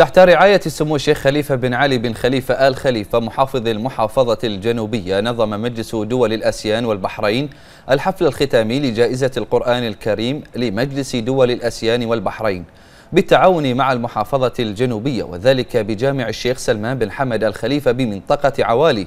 تحت رعاية سمو الشيخ خليفة بن علي بن خليفة آل خليفة محافظ المحافظة الجنوبية نظم مجلس دول الأسيان والبحرين الحفل الختامي لجائزة القرآن الكريم لمجلس دول الأسيان والبحرين بالتعاون مع المحافظة الجنوبية وذلك بجامع الشيخ سلمان بن حمد الخليفة بمنطقة عوالي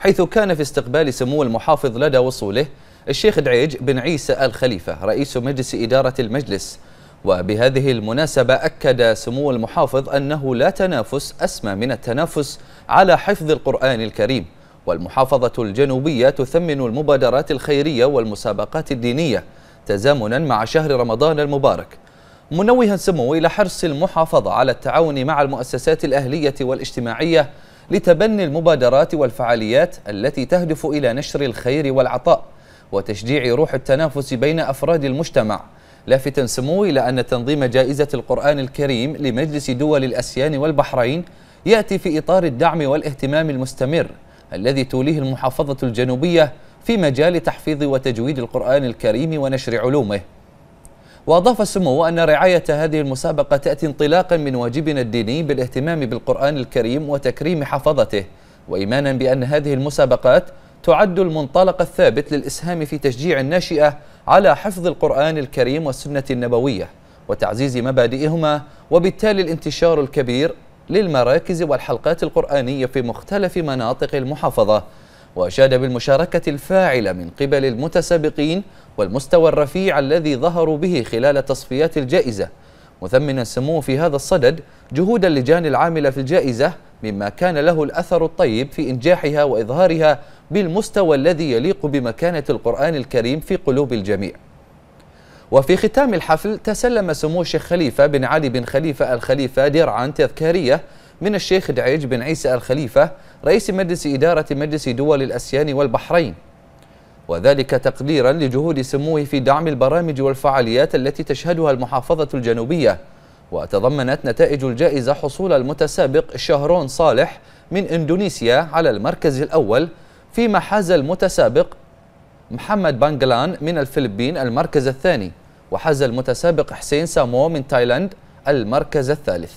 حيث كان في استقبال سمو المحافظ لدى وصوله الشيخ دعيج بن عيسى الخليفة رئيس مجلس إدارة المجلس وبهذه المناسبة أكد سمو المحافظ أنه لا تنافس أسمى من التنافس على حفظ القرآن الكريم والمحافظة الجنوبية تثمن المبادرات الخيرية والمسابقات الدينية تزامنا مع شهر رمضان المبارك منوها سمو إلى حرص المحافظة على التعاون مع المؤسسات الأهلية والاجتماعية لتبني المبادرات والفعاليات التي تهدف إلى نشر الخير والعطاء وتشجيع روح التنافس بين أفراد المجتمع لافتا سموه إلى أن تنظيم جائزة القرآن الكريم لمجلس دول الأسيان والبحرين يأتي في إطار الدعم والاهتمام المستمر الذي توليه المحافظة الجنوبية في مجال تحفيظ وتجويد القرآن الكريم ونشر علومه وأضاف سمو أن رعاية هذه المسابقة تأتي انطلاقا من واجبنا الديني بالاهتمام بالقرآن الكريم وتكريم حفظته وإيمانا بأن هذه المسابقات تعد المنطلق الثابت للإسهام في تشجيع الناشئة على حفظ القرآن الكريم والسنة النبوية وتعزيز مبادئهما وبالتالي الانتشار الكبير للمراكز والحلقات القرآنية في مختلف مناطق المحافظة وأشاد بالمشاركة الفاعلة من قبل المتسابقين والمستوى الرفيع الذي ظهروا به خلال تصفيات الجائزة مثمنا سموه في هذا الصدد جهود اللجان العاملة في الجائزة مما كان له الأثر الطيب في إنجاحها وإظهارها بالمستوى الذي يليق بمكانة القرآن الكريم في قلوب الجميع وفي ختام الحفل تسلم سمو الشيخ خليفة بن علي بن خليفة الخليفة درعا تذكارية من الشيخ دعيج بن عيسى الخليفة رئيس مجلس إدارة مجلس دول الأسيان والبحرين وذلك تقديرا لجهود سموه في دعم البرامج والفعاليات التي تشهدها المحافظة الجنوبية وتضمنت نتائج الجائزة حصول المتسابق شهرون صالح من إندونيسيا على المركز الأول فيما حاز المتسابق محمد بانجلان من الفلبين المركز الثاني وحاز المتسابق حسين سامو من تايلاند المركز الثالث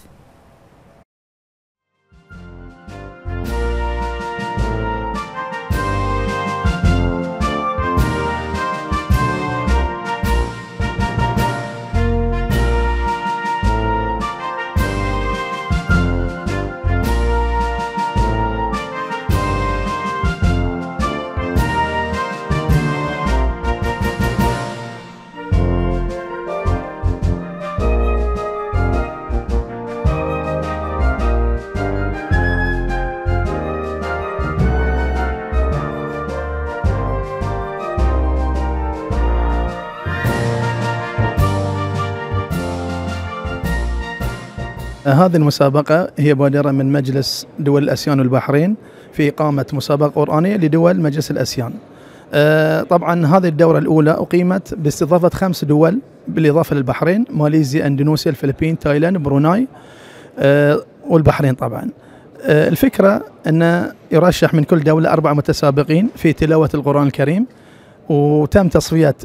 هذه المسابقة هي بادرة من مجلس دول الأسيان والبحرين في إقامة مسابقة قرآنية لدول مجلس الأسيان آه، طبعا هذه الدورة الأولى أقيمت باستضافة خمس دول بالإضافة للبحرين ماليزيا أندونوسيا الفلبين تايلاند بروناي آه، والبحرين طبعا آه، الفكرة أن يرشح من كل دولة أربع متسابقين في تلاوة القرآن الكريم وتم تصفية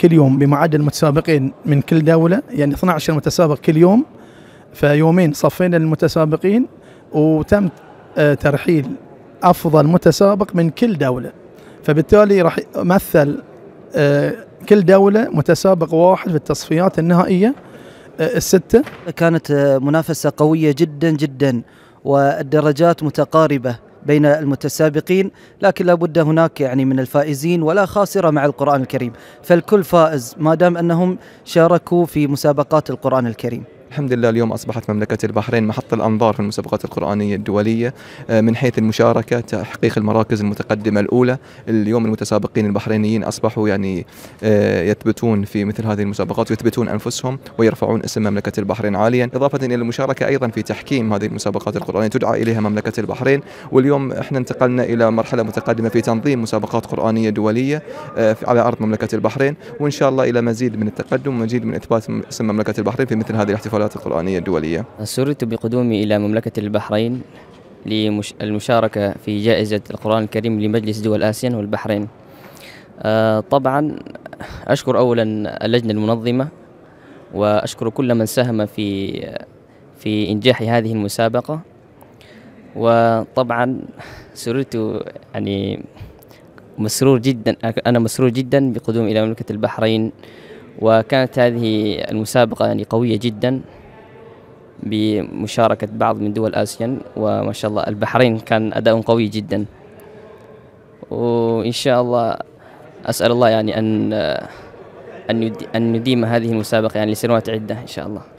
كل يوم بمعدل متسابقين من كل دولة يعني 12 متسابق كل يوم فيومين صفينا المتسابقين وتم آه، ترحيل افضل متسابق من كل دوله فبالتالي راح يمثل آه، كل دوله متسابق واحد في التصفيات النهائيه آه، السته كانت منافسه قويه جدا جدا والدرجات متقاربه بين المتسابقين لكن لابد هناك يعني من الفائزين ولا خاسرة مع القرآن الكريم فالكل فائز ما دام أنهم شاركوا في مسابقات القرآن الكريم الحمد لله اليوم أصبحت مملكة البحرين محط الأنظار في المسابقات القرآنية الدولية آه، من حيث المشاركة تحقيق المراكز المتقدمة الأولى اليوم المتسابقين البحرينيين أصبحوا يعني آه، يثبتون في مثل هذه المسابقات ويثبتون أنفسهم ويرفعون اسم مملكة البحرين عاليا إضافة إلى المشاركة أيضا في تحكيم هذه المسابقات القرآنية تدعى إليها مملكة البحرين واليوم احنا انتقلنا إلى مرحلة متقدمة في تنظيم مسابقات قرآنية دولية آه، على أرض مملكة البحرين وإن شاء الله إلى مزيد من التقدم ومزيد من إثبات اسم مملكة البحرين في مثل هذه الاحتفالات المحاولات القرآنية الدولية سررت بقدومي إلى مملكة البحرين للمشاركة في جائزة القرآن الكريم لمجلس دول آسيا والبحرين آه، طبعا أشكر أولا اللجنة المنظمة وأشكر كل من ساهم في في إنجاح هذه المسابقة وطبعا سررت يعني مسرور جدا أنا مسرور جدا بقدوم إلى مملكة البحرين وكانت هذه المسابقة يعني قوية جدا بمشاركة بعض من دول آسيا وما شاء الله البحرين كان أداء قوي جدا وإن شاء الله أسأل الله يعني أن أن يديم هذه المسابقة يعني لسنوات عدة إن شاء الله